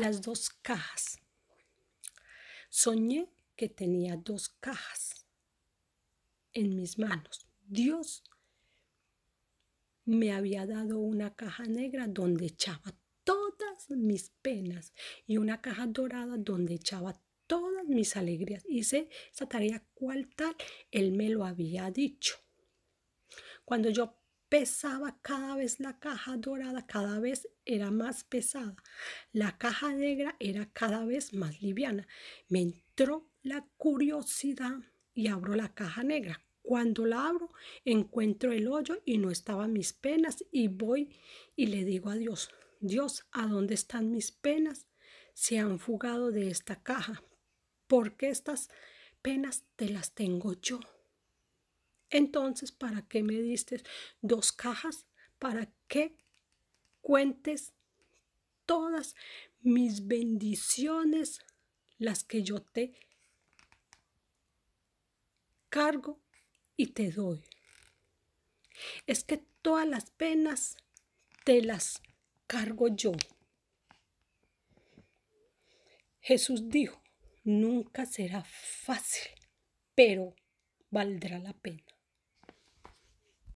las dos cajas. Soñé que tenía dos cajas en mis manos. Dios me había dado una caja negra donde echaba todas mis penas y una caja dorada donde echaba todas mis alegrías. Hice esa tarea cual tal Él me lo había dicho. Cuando yo pesaba cada vez la caja dorada, cada vez era más pesada. La caja negra era cada vez más liviana. Me entró la curiosidad y abro la caja negra. Cuando la abro, encuentro el hoyo y no estaban mis penas y voy y le digo a Dios, Dios, ¿a dónde están mis penas? Se han fugado de esta caja. porque estas penas te las tengo yo? Entonces, ¿para qué me diste dos cajas? ¿Para qué cuentes todas mis bendiciones, las que yo te cargo y te doy? Es que todas las penas te las cargo yo. Jesús dijo, nunca será fácil, pero valdrá la pena.